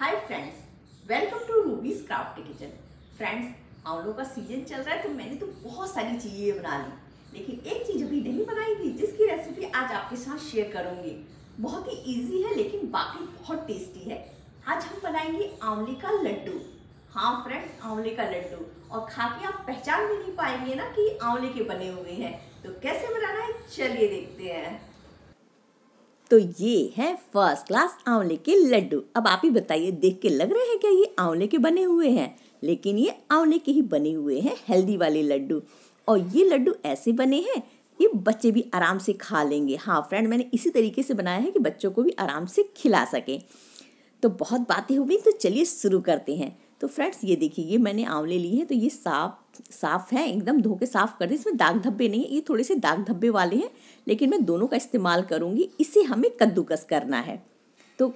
hi friends welcome to Ruby's craft kitchen friends हम लोग का सीजन चल रहा है तो मैंने तो बहुत सारी चीज़ें बना ली लेकिन एक चीज़ अभी नहीं बनाई थी जिसकी रेसिपी आज आपके साथ शेयर करूँगी बहुत ही ईजी है लेकिन बाकी बहुत टेस्टी है आज हम बनाएंगे आंवले का लड्डू हाँ फ्रेंड्स आंवले का लड्डू और खा के आप पहचान भी नहीं पाएंगे ना कि आंवले के बने हुए हैं तो कैसे बनाना है चलिए देखते हैं तो ये है फर्स्ट क्लास आंवले के लड्डू अब आप ही बताइए देख के लग रहे हैं क्या ये आंवले के बने हुए हैं लेकिन ये आंवले के ही बने हुए हैं हेल्दी वाले लड्डू और ये लड्डू ऐसे बने हैं ये बच्चे भी आराम से खा लेंगे हाँ फ्रेंड मैंने इसी तरीके से बनाया है कि बच्चों को भी आराम से खिला सकें तो बहुत बातें हो गई तो चलिए शुरू करते हैं तो फ्रेंड्स ये देखिए ये मैंने आंवले लिए हैं तो ये साफ साफ़ है एकदम धो के साफ़ कर दें इसमें दाग धब्बे नहीं है ये थोड़े से दाग धब्बे वाले हैं लेकिन मैं दोनों का इस्तेमाल करूँगी इसे हमें कद्दूकस करना है तो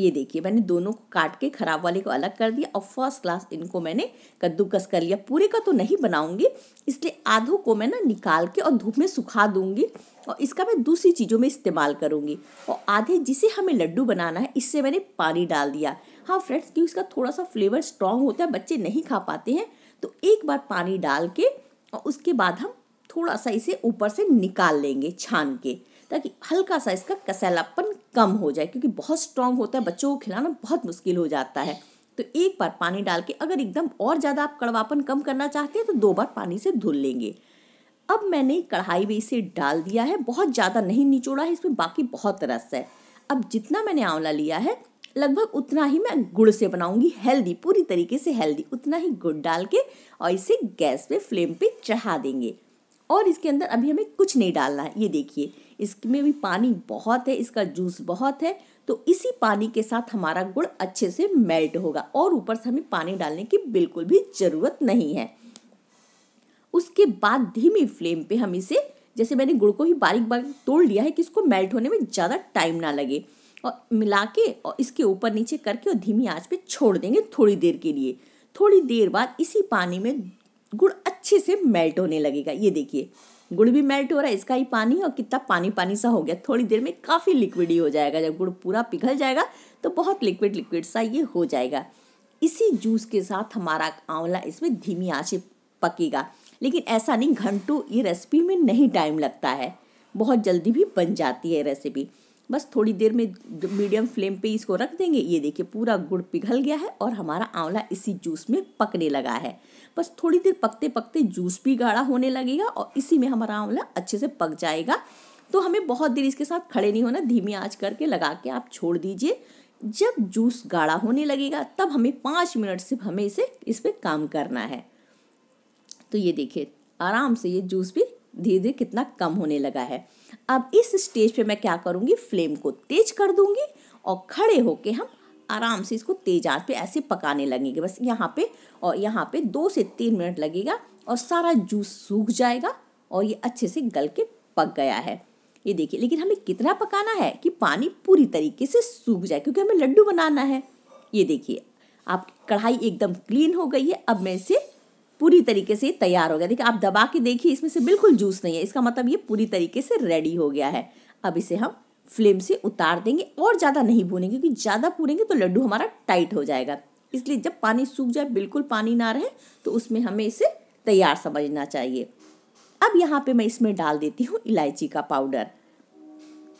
ये देखिए मैंने दोनों को काट के ख़राब वाले को अलग कर दिया और फर्स्ट क्लास इनको मैंने कद्दूकस कर लिया पूरे का तो नहीं बनाऊंगी इसलिए आधों को मैं ना निकाल के और धूप में सुखा दूंगी और इसका मैं दूसरी चीज़ों में इस्तेमाल करूँगी और आधे जिसे हमें लड्डू बनाना है इससे मैंने पानी डाल दिया हाँ फ्रेंड्स क्योंकि इसका थोड़ा सा फ्लेवर स्ट्रॉन्ग होता है बच्चे नहीं खा पाते हैं तो एक बार पानी डाल के और उसके बाद हम थोड़ा सा इसे ऊपर से निकाल लेंगे छान के ताकि हल्का सा इसका कसैलापन कम हो जाए क्योंकि बहुत स्ट्रांग होता है बच्चों को खिलाना बहुत मुश्किल हो जाता है तो एक बार पानी डाल के अगर एकदम और ज़्यादा आप कड़वापन कम करना चाहते हैं तो दो बार पानी से धुल लेंगे अब मैंने कढ़ाई में इसे डाल दिया है बहुत ज़्यादा नहीं निचोड़ा है इसमें बाकी बहुत रस है अब जितना मैंने आंवला लिया है लगभग उतना ही मैं गुड़ से बनाऊंगी हेल्दी पूरी तरीके से हेल्दी उतना ही गुड़ डाल के और इसे गैस पे फ्लेम पे चढ़ा देंगे और इसके अंदर अभी हमें कुछ नहीं डालना है ये देखिए इसमें भी पानी बहुत है इसका जूस बहुत है तो इसी पानी के साथ हमारा गुड़ अच्छे से मेल्ट होगा और ऊपर से हमें पानी डालने की बिल्कुल भी ज़रूरत नहीं है उसके बाद धीमी फ्लेम पे हम इसे जैसे मैंने गुड़ को ही बारीक बारीक तोड़ लिया है कि इसको मेल्ट होने में ज़्यादा टाइम ना लगे और मिला के और इसके ऊपर नीचे करके और धीमी आंच पे छोड़ देंगे थोड़ी देर के लिए थोड़ी देर बाद इसी पानी में गुड़ अच्छे से मेल्ट होने लगेगा ये देखिए गुड़ भी मेल्ट हो रहा है इसका ही पानी और कितना पानी पानी सा हो गया थोड़ी देर में काफ़ी लिक्विड ही हो जाएगा जब गुड़ पूरा पिघल जाएगा तो बहुत लिक्विड लिक्विड सा ये हो जाएगा इसी जूस के साथ हमारा आंवला इसमें धीमी आँच पकेगा लेकिन ऐसा नहीं घंटों ये रेसिपी में नहीं टाइम लगता है बहुत जल्दी भी बन जाती है रेसिपी बस थोड़ी देर में मीडियम फ्लेम पे इसको रख देंगे ये देखिए पूरा गुड़ पिघल गया है और हमारा आंवला इसी जूस में पकने लगा है बस थोड़ी देर पकते पकते जूस भी गाढ़ा होने लगेगा और इसी में हमारा आंवला अच्छे से पक जाएगा तो हमें बहुत देर इसके साथ खड़े नहीं होना धीमी आँच करके लगा के आप छोड़ दीजिए जब जूस गाढ़ा होने लगेगा तब हमें पाँच मिनट सिर्फ हमें इसे इस पर काम करना है तो ये देखिए आराम से ये जूस भी धीरे धीरे कितना कम होने लगा है अब इस स्टेज पे मैं क्या करूँगी फ्लेम को तेज कर दूंगी और खड़े होके हम आराम से इसको तेज आंच पे ऐसे पकाने लगेंगे बस यहाँ पे और यहाँ पे दो से तीन मिनट लगेगा और सारा जूस सूख जाएगा और ये अच्छे से गल के पक गया है ये देखिए लेकिन हमें कितना पकाना है कि पानी पूरी तरीके से सूख जाए क्योंकि हमें लड्डू बनाना है ये देखिए आपकी कढ़ाई एकदम क्लीन हो गई है अब मैं इसे पूरी तरीके से तैयार हो गया देखिए आप दबा के देखिए इसमें से बिल्कुल जूस नहीं है इसका मतलब ये पूरी तरीके से रेडी हो गया है अब इसे हम फ्लेम से उतार देंगे और ज़्यादा नहीं भूनेंगे क्योंकि ज़्यादा भूनेंगे तो लड्डू हमारा टाइट हो जाएगा इसलिए जब पानी सूख जाए बिल्कुल पानी ना रहे तो उसमें हमें इसे तैयार समझना चाहिए अब यहाँ पे मैं इसमें डाल देती हूँ इलायची का पाउडर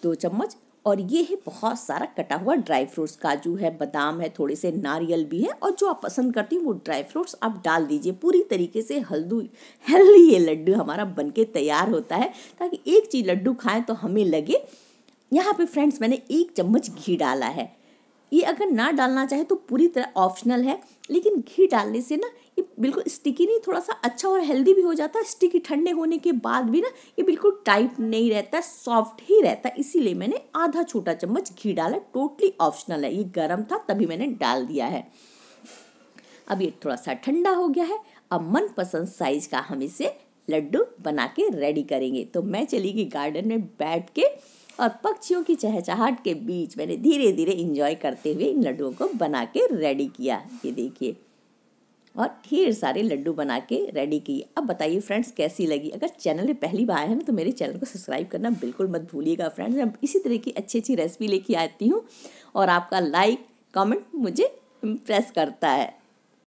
दो चम्मच और ये है बहुत सारा कटा हुआ ड्राई फ्रूट्स काजू है बादाम है थोड़े से नारियल भी है और जो आप पसंद करती हैं वो ड्राई फ्रूट्स आप डाल दीजिए पूरी तरीके से हल्दू हेल्दी ये लड्डू हमारा बन के तैयार होता है ताकि एक चीज़ लड्डू खाएं तो हमें लगे यहाँ पे फ्रेंड्स मैंने एक चम्मच घी डाला है ये अगर ना डालना चाहे तो पूरी तरह ऑप्शनल है लेकिन घी डालने से ना बिल्कुल स्टिकी नहीं थोड़ा सा अच्छा और हेल्दी भी हो जाता है स्टिकी ठंडे होने के बाद भी ना ये बिल्कुल टाइट नहीं रहता सॉफ्ट ही रहता है इसीलिए मैंने आधा छोटा चम्मच घी डाला टोटली ऑप्शनल है ये गर्म था तभी मैंने डाल दिया है अब ये थोड़ा सा ठंडा हो गया है अब मनपसंद साइज का हम इसे लड्डू बना के रेडी करेंगे तो मैं चली गई गार्डन में बैठ के और पक्षियों की चहचहाट के बीच मैंने धीरे धीरे इंजॉय करते हुए इन लड्डुओं को बना के रेडी किया ये देखिए और ढेर सारे लड्डू बना के रेडी किए अब बताइए फ्रेंड्स कैसी लगी अगर चैनल में पहली बार आए हैं तो मेरे चैनल को सब्सक्राइब करना बिल्कुल मत भूलिएगा फ्रेंड्स मैं इसी तरह की अच्छी अच्छी रेसिपी लेके आती हूँ और आपका लाइक कमेंट मुझे इम्प्रेस करता है